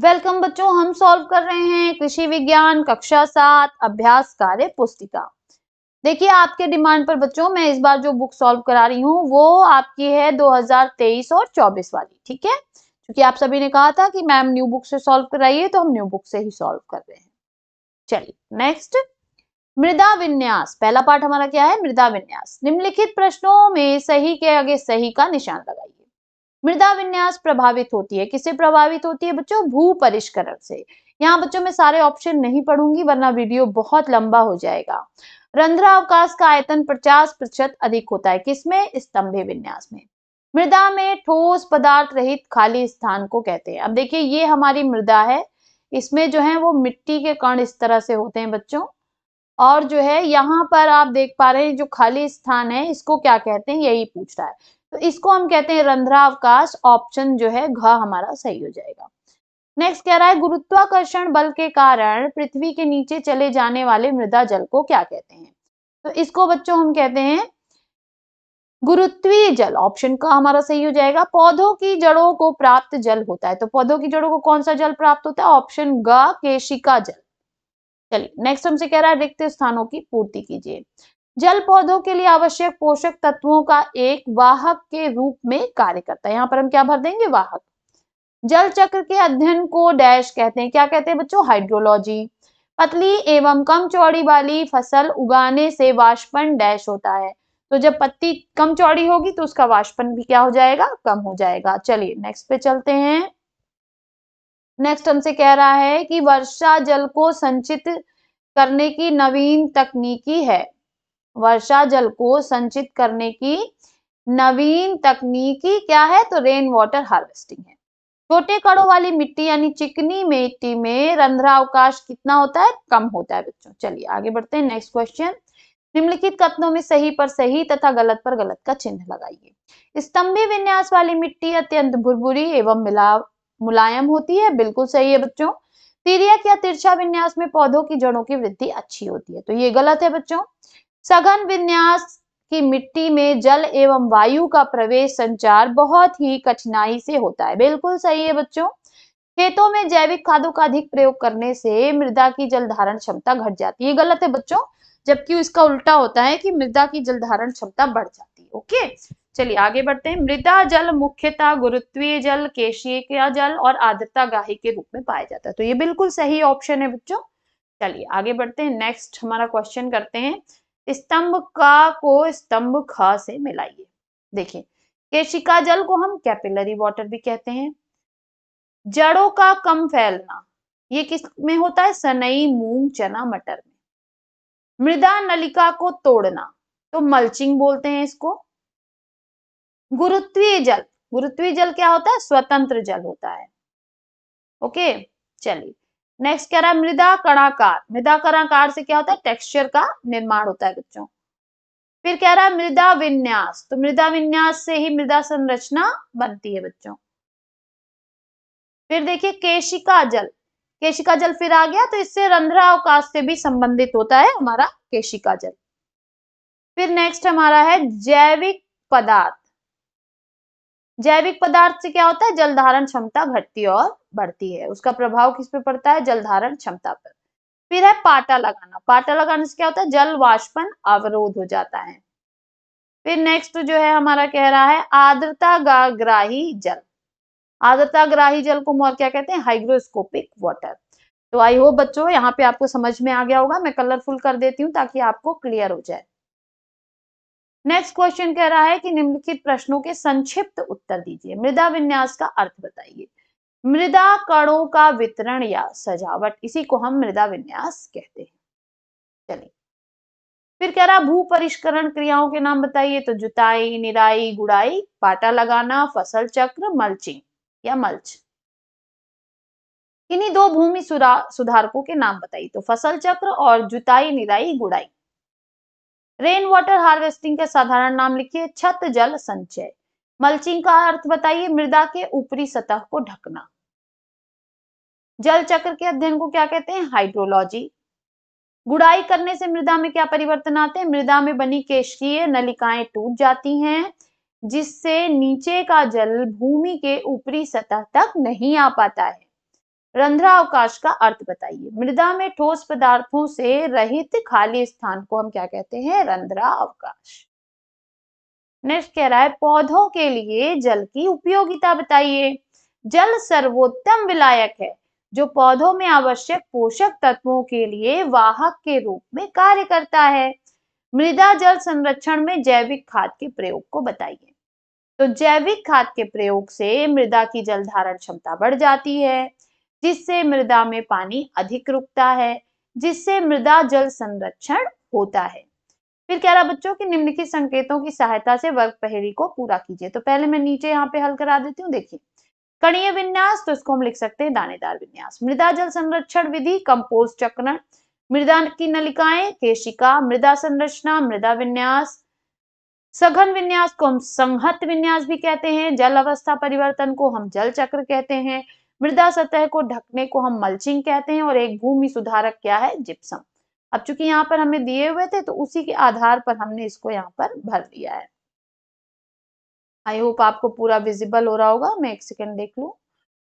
welcome बच्चों हम solve कर रहे हैं कृषि विज्ञान कक्षा सात अभ्यास कार्य पुस्तिका देखिए आपके डिमांड पर बच्चों मैं इस बार जो बुक सॉल्व करा रही हूँ वो आपकी है 2023 और 24 वाली ठीक है क्योंकि आप सभी ने कहा था कि मैम न्यू बुक से सॉल्व कराइए तो हम न्यू बुक से ही सॉल्व कर रहे हैं चलिए नेक्स्ट मृदा विन्यास पहला पाठ हमारा क्या है मृदा विन्यास निम्नलिखित प्रश्नों में सही के आगे सही का निशान लगा मृदा विन्यास प्रभावित होती है किससे प्रभावित होती है बच्चों भू परिष्करण से यहाँ बच्चों में सारे ऑप्शन नहीं पढ़ूंगी वरना वीडियो बहुत लंबा हो जाएगा अवकाश का आयतन 50 प्रतिशत अधिक होता है किसमें स्तंभ विन्यास में मृदा में ठोस पदार्थ रहित खाली स्थान को कहते हैं अब देखिए ये हमारी मृदा है इसमें जो है वो मिट्टी के कण इस तरह से होते हैं बच्चों और जो है यहाँ पर आप देख पा रहे हैं जो खाली स्थान है इसको क्या कहते हैं यही पूछ रहा है तो इसको हम कहते हैं रंध्रावकाश ऑप्शन जो है घ हमारा सही हो जाएगा नेक्स्ट कह रहा है गुरुत्वाकर्षण बल के कारण पृथ्वी के नीचे चले जाने वाले मृदा जल को क्या कहते हैं तो इसको बच्चों हम कहते हैं गुरुत्वीय जल ऑप्शन का हमारा सही हो जाएगा पौधों की जड़ों को प्राप्त जल होता है तो पौधों की जड़ों को कौन सा जल प्राप्त होता है ऑप्शन ग केशिका जल चलिए नेक्स्ट हमसे कह रहा है रिक्त स्थानों की पूर्ति कीजिए जल पौधों के लिए आवश्यक पोषक तत्वों का एक वाहक के रूप में कार्य करता है यहाँ पर हम क्या भर देंगे वाहक जल चक्र के अध्ययन को डैश कहते हैं क्या कहते हैं बच्चों हाइड्रोलॉजी पतली एवं कम चौड़ी वाली फसल उगाने से वाष्पन डैश होता है तो जब पत्ती कम चौड़ी होगी तो उसका वाष्पन भी क्या हो जाएगा कम हो जाएगा चलिए नेक्स्ट पे चलते हैं नेक्स्ट हमसे कह रहा है कि वर्षा जल को संचित करने की नवीन तकनीकी है वर्षा जल को संचित करने की नवीन तकनीकी क्या है तो रेन वाटर हार्वेस्टिंग है छोटे कड़ों वाली मिट्टी यानी चिकनी मिट्टी में रंध्रावकाश कितना होता है कम होता है बच्चों चलिए आगे बढ़ते हैं नेक्स्ट क्वेश्चन निम्नलिखित कथनों में सही पर सही तथा गलत पर गलत का चिन्ह लगाइए स्तंभी विन्यास वाली मिट्टी अत्यंत भुरभुरी एवं मिला मुलायम होती है बिल्कुल सही है बच्चों तिरियक या तिरछा विन्यास में पौधों की जड़ों की वृद्धि अच्छी होती है तो ये गलत है बच्चों सघन विन्यास की मिट्टी में जल एवं वायु का प्रवेश संचार बहुत ही कठिनाई से होता है बिल्कुल सही है बच्चों खेतों में जैविक खादों का अधिक प्रयोग करने से मृदा की जल धारण क्षमता घट जाती है गलत है बच्चों जबकि इसका उल्टा होता है कि मृदा की जल धारण क्षमता बढ़ जाती है ओके चलिए आगे बढ़ते हैं मृदा जल मुख्यतः गुरुत्वीय जल केशीय जल और आर्द्रता गाही के रूप में पाया जाता है तो ये बिल्कुल सही ऑप्शन है बच्चों चलिए आगे बढ़ते हैं नेक्स्ट हमारा क्वेश्चन करते हैं स्तंभ का को स्तंभ खा से मिलाइए देखिए केशिका जल को हम कैपिलरी वाटर भी कहते हैं जड़ों का कम फैलना ये किस में होता है सनई मूंग चना मटर में मृदा नलिका को तोड़ना तो मल्चिंग बोलते हैं इसको गुरुत्वीय जल गुरुत्वीय जल क्या होता है स्वतंत्र जल होता है ओके चलिए नेक्स्ट कह रहा है मृदा कणाकार मृदा कणाकार से क्या होता है टेक्सचर का निर्माण होता है बच्चों फिर कह रहा है मृदा विन्यास तो मृदा विन्यास से ही मृदा संरचना बनती है बच्चों फिर देखिए केशिका जल केशिका जल फिर आ गया तो इससे रंध्रावकाश से भी संबंधित होता है हमारा केशिका जल फिर नेक्स्ट हमारा है जैविक पदार्थ जैविक पदार्थ से क्या होता है जल धारण क्षमता घटती और बढ़ती है उसका प्रभाव किस पे पड़ता है जल धारण क्षमता पर फिर है पाटा लगाना पाटा लगाने से क्या होता है जल वाष्पन अवरोध हो जाता है फिर नेक्स्ट जो है हमारा कह रहा है आर्द्रता ग्राही जल आर्द्रता ग्राही जल को और क्या कहते हैं हाइग्रोस्कोपिक वाटर तो आई होप बच्चों यहाँ पे आपको समझ में आ गया होगा मैं कलरफुल कर देती हूँ ताकि आपको क्लियर हो जाए नेक्स्ट क्वेश्चन कह रहा है कि निम्नलिखित प्रश्नों के संक्षिप्त उत्तर दीजिए मृदा विन्यास का अर्थ बताइए मृदा कणों का वितरण या सजावट इसी को हम मृदा विन्यास कहते हैं चलिए फिर कह रहा भू परिष्करण क्रियाओं के नाम बताइए तो जुताई निराई गुड़ाई पाटा लगाना फसल चक्र मल्चिंग या मल्च इन्हीं दो भूमि सुधारकों के नाम बताइए तो फसल चक्र और जुताई निराई गुड़ाई रेन वाटर हार्वेस्टिंग का साधारण नाम लिखिए छत जल संचय मल्चिंग का अर्थ बताइए मृदा के ऊपरी सतह को ढकना जल चक्र के अध्ययन को क्या कहते हैं हाइड्रोलॉजी गुड़ाई करने से मृदा में क्या परिवर्तन आते हैं मृदा में बनी केशकीय नलिकाएं टूट जाती हैं जिससे नीचे का जल भूमि के ऊपरी सतह तक नहीं आ पाता है रंध्रावकाश का अर्थ बताइए मृदा में ठोस पदार्थों से रहित खाली स्थान को हम क्या कहते हैं रंध्रावकाश नेक्स्ट कह रहा है पौधों के लिए जल की उपयोगिता बताइए जल सर्वोत्तम विलायक है जो पौधों में आवश्यक पोषक तत्वों के लिए वाहक के रूप में कार्य करता है मृदा जल संरक्षण में जैविक खाद के प्रयोग को बताइए तो जैविक खाद के प्रयोग से मृदा की जल धारण क्षमता बढ़ जाती है जिससे मृदा में पानी अधिक रुकता है जिससे मृदा जल संरक्षण होता है फिर कह रहा बच्चों कि निम्नलिखित संकेतों की सहायता से वर्ग पहेली को पूरा कीजिए तो पहले मैं नीचे यहाँ पे हल करा देती हूँ देखिए कणीय विन्यास तो इसको हम लिख सकते हैं दानेदार विन्यास मृदा जल संरक्षण विधि कंपोस्ट चक्रण मृदा की नलिकाएं केशिका मृदा संरचना मृदा विन्यास सघन विन्यास को हम संहत विन्यास भी कहते हैं जल अवस्था परिवर्तन को हम जल चक्र कहते हैं मृदा सतह को ढकने को हम मल्चिंग कहते हैं और एक भूमि सुधारक क्या है जिप्सम अब चूंकि यहाँ पर हमें दिए हुए थे तो उसी के आधार पर हमने इसको यहाँ पर भर दिया है आई होप आपको पूरा विजिबल हो रहा होगा मैं एक सेकेंड देख लू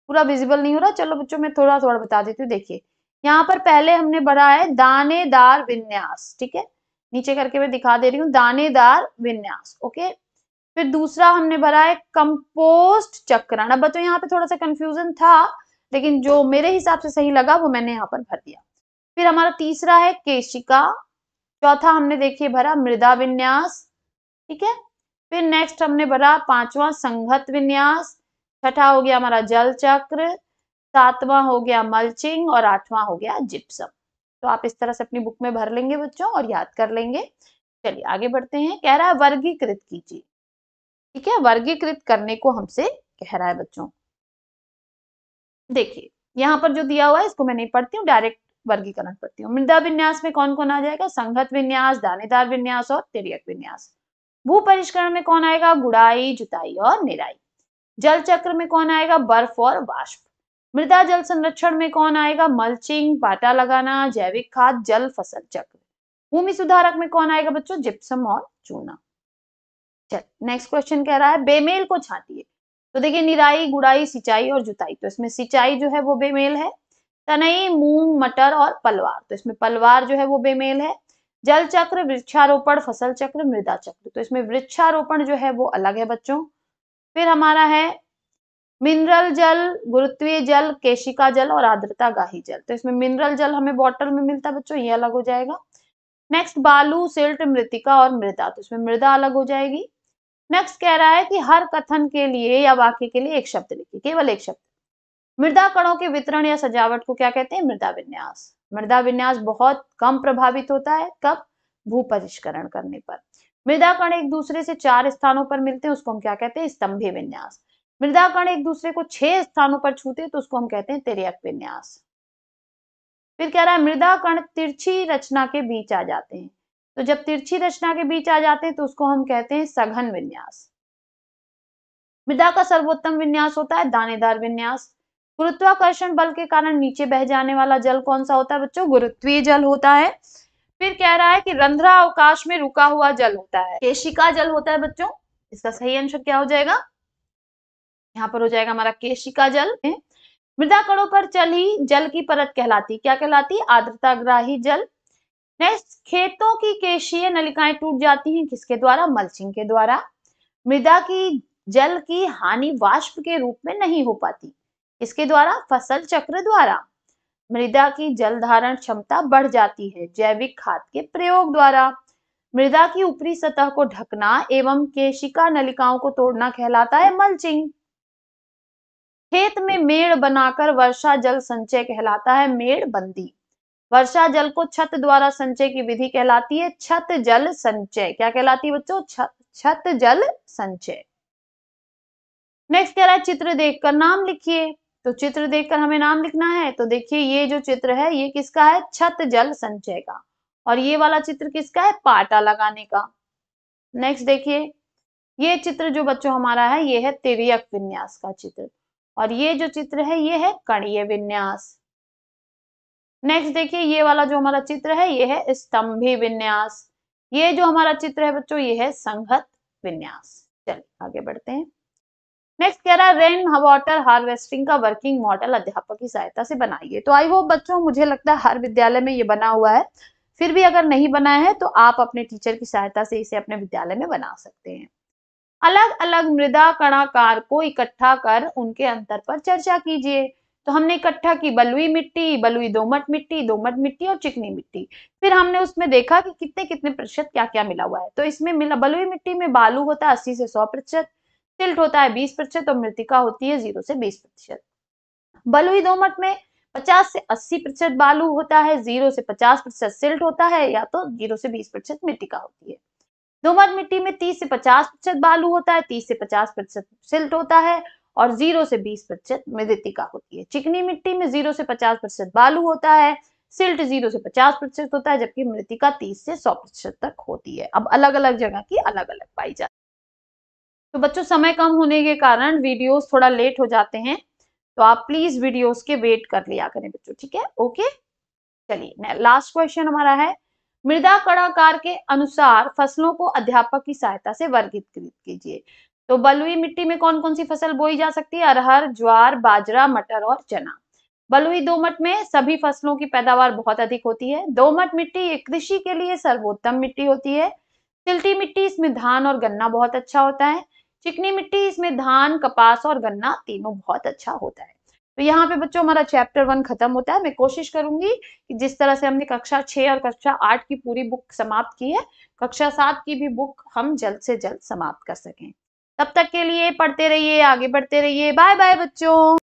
पूरा विजिबल नहीं हो रहा चलो बच्चों मैं थोड़ा थोड़ा बता देती हूँ देखिए यहाँ पर पहले हमने भरा है दानेदार विन्यास ठीक है नीचे करके मैं दिखा दे रही हूँ दानेदार विन्यास ओके फिर दूसरा हमने भरा है कंपोस्ट चक्रण अब बच्चों यहाँ पे थोड़ा सा कंफ्यूजन था लेकिन जो मेरे हिसाब से सही लगा वो मैंने यहाँ पर भर दिया फिर हमारा तीसरा है केशिका चौथा हमने देखिए भरा मृदा विन्यास ठीक है फिर नेक्स्ट हमने भरा पांचवा संघत विन्यास छठा हो गया हमारा जल चक्र सातवां हो गया मल्चिंग और आठवां हो गया जिप्सम तो आप इस तरह से अपनी बुक में भर लेंगे बच्चों और याद कर लेंगे चलिए आगे बढ़ते हैं कह रहा है वर्गीकृत कीजिए ठीक है वर्गीकृत करने को हमसे कह रहा है बच्चों देखिए यहाँ पर जो दिया हुआ है इसको मैं नहीं पढ़ती हूँ डायरेक्ट वर्गीकरण पढ़ती हूँ मृदा विन्यास में कौन कौन आ जाएगा संघत विन्यास दानेदार विन्यास और तिरक विन्यास भू परिष्करण में कौन आएगा गुड़ाई जुताई और निराई जल चक्र में कौन आएगा बर्फ और वाष्प मृदा जल संरक्षण में कौन आएगा मल्चिंग पाटा लगाना जैविक खाद जल फसल चक्र भूमि सुधारक में कौन आएगा बच्चों जिप्सम और चूना चल नेक्स्ट क्वेश्चन कह रहा है बेमेल को छाटिए तो देखिए निराई गुड़ाई सिंचाई और जुताई तो इसमें सिंचाई जो है वो बेमेल है तनई मूंग मटर और पलवार तो इसमें पलवार जो है वो बेमेल है जल चक्र वृक्षारोपण फसल चक्र मृदा चक्र तो इसमें वृक्षारोपण जो है वो अलग है बच्चों फिर हमारा है मिनरल जल गुरुत्वीय जल केशिका जल और आर्द्रता गाही जल तो इसमें मिनरल जल हमें बॉटल में मिलता है बच्चों ये अलग हो जाएगा नेक्स्ट बालू सिल्ट मृतिका और मृदा तो इसमें मृदा अलग हो जाएगी नेक्स्ट कह रहा है कि हर कथन के लिए या वाक्य के लिए एक शब्द लिखिए केवल एक शब्द मृदा कणों के वितरण या सजावट को क्या कहते हैं मृदा विन्यास मृदा विन्यास बहुत कम प्रभावित होता है कब भू परिष्करण करने पर मृदा कण एक दूसरे से चार स्थानों पर मिलते हैं उसको हम क्या कहते हैं स्तंभी विन्यास मृदा कण एक दूसरे को छह स्थानों पर छूते तो उसको हम कहते हैं तिरक विन्यास फिर कह रहा है मृदा कण तिरछी रचना के बीच आ जाते हैं तो जब तिरछी रचना के बीच आ जाते हैं तो उसको हम कहते हैं सघन विन्यास मृदा का सर्वोत्तम विन्यास होता है दानेदार विन्यास गुरुत्वाकर्षण बल के कारण नीचे बह जाने वाला जल कौन सा होता है बच्चों गुरुत्वीय जल होता है फिर कह रहा है कि रंध्रा अवकाश में रुका हुआ जल होता है केशिका जल होता है बच्चों इसका सही आंसर क्या हो जाएगा यहाँ पर हो जाएगा हमारा केशिका जल मृदा कणों पर चल ही जल की परत कहलाती क्या कहलाती ग्राही जल नेक्स्ट खेतों की केशीय नलिकाएं टूट जाती हैं किसके द्वारा मल्चिंग के द्वारा मृदा की जल की हानि वाष्प के रूप में नहीं हो पाती इसके द्वारा फसल चक्र द्वारा मृदा की जल धारण क्षमता बढ़ जाती है जैविक खाद के प्रयोग द्वारा मृदा की ऊपरी सतह को ढकना एवं केशिका नलिकाओं को तोड़ना कहलाता है मल्चिंग खेत में मेड़ बनाकर वर्षा जल संचय कहलाता है मेड़ बंदी वर्षा जल को छत द्वारा संचय की विधि कहलाती है छत जल संचय क्या कहलाती है बच्चों छत छत जल संचय नेक्स्ट कह रहा है चित्र देखकर नाम लिखिए तो चित्र देखकर हमें नाम लिखना है तो देखिए ये जो चित्र है ये किसका है छत जल संचय का और ये वाला चित्र किसका है पाटा लगाने का नेक्स्ट देखिए ये चित्र जो बच्चों हमारा है ये है तिरक विन्यास का चित्र और ये जो चित्र है ये है कणीय विन्यास नेक्स्ट देखिए ये वाला जो हमारा चित्र है ये है स्तंभी विन्यास ये जो हमारा चित्र है बच्चों ये है संघत विन्यास चलिए आगे बढ़ते हैं नेक्स्ट कह रहा है रेन वाटर हार्वेस्टिंग का वर्किंग मॉडल अध्यापक की सहायता से बनाइए तो आई वो बच्चों मुझे लगता है हर विद्यालय में ये बना हुआ है फिर भी अगर नहीं बना है तो आप अपने टीचर की सहायता से इसे अपने विद्यालय में बना सकते हैं अलग अलग मृदा कणाकार को इकट्ठा कर उनके अंतर पर चर्चा कीजिए तो हमने इकट्ठा की बलुई मिट्टी बलुई दोमट मिट्टी दोमट मिट्टी और चिकनी मिट्टी फिर हमने उसमें देखा कि कितने कितने प्रतिशत क्या क्या मिला हुआ है तो इसमें मिला बलुई मिट्टी में बालू होता है अस्सी से सौ प्रतिशत सिल्ट होता है बीस प्रतिशत और मृतिका होती है जीरो से बीस प्रतिशत बलुई दोमट में पचास से अस्सी प्रतिशत बालू होता है जीरो से पचास प्रतिशत सिल्ट होता है या तो जीरो से बीस प्रतिशत मृतिका होती है दोमट मिट्टी में तीस से पचास प्रतिशत बालू होता है तीस से पचास प्रतिशत सिल्ट होता है और जीरो से बीस प्रतिशत मृदिका होती है चिकनी मिट्टी में जीरो से पचास प्रतिशत बालू होता है सिल्ट जीरो से पचास प्रतिशत होता है जबकि मृतिका तीस से सौ प्रतिशत तक होती है अब अलग अलग जगह की अलग अलग पाई जाती है तो बच्चों समय कम होने के कारण वीडियोस थोड़ा लेट हो जाते हैं तो आप प्लीज वीडियोस के वेट कर लिया करें बच्चों ठीक है ओके चलिए लास्ट क्वेश्चन हमारा है मृदा कड़ाकार के अनुसार फसलों को अध्यापक की सहायता से वर्गीकृत कीजिए तो बलुई मिट्टी में कौन कौन सी फसल बोई जा सकती है अरहर ज्वार बाजरा मटर और चना बलुई दोमट में सभी फसलों की पैदावार बहुत अधिक होती है दोमट मिट्टी कृषि के लिए सर्वोत्तम मिट्टी होती है सिल्टी मिट्टी इसमें धान और गन्ना बहुत अच्छा होता है चिकनी मिट्टी इसमें धान कपास और गन्ना तीनों बहुत अच्छा होता है तो यहाँ पे बच्चों हमारा चैप्टर वन खत्म होता है मैं कोशिश करूंगी कि जिस तरह से हमने कक्षा छह और कक्षा आठ की पूरी बुक समाप्त की है कक्षा सात की भी बुक हम जल्द से जल्द समाप्त कर सकें तब तक के लिए पढ़ते रहिए आगे बढ़ते रहिए बाय बाय बच्चों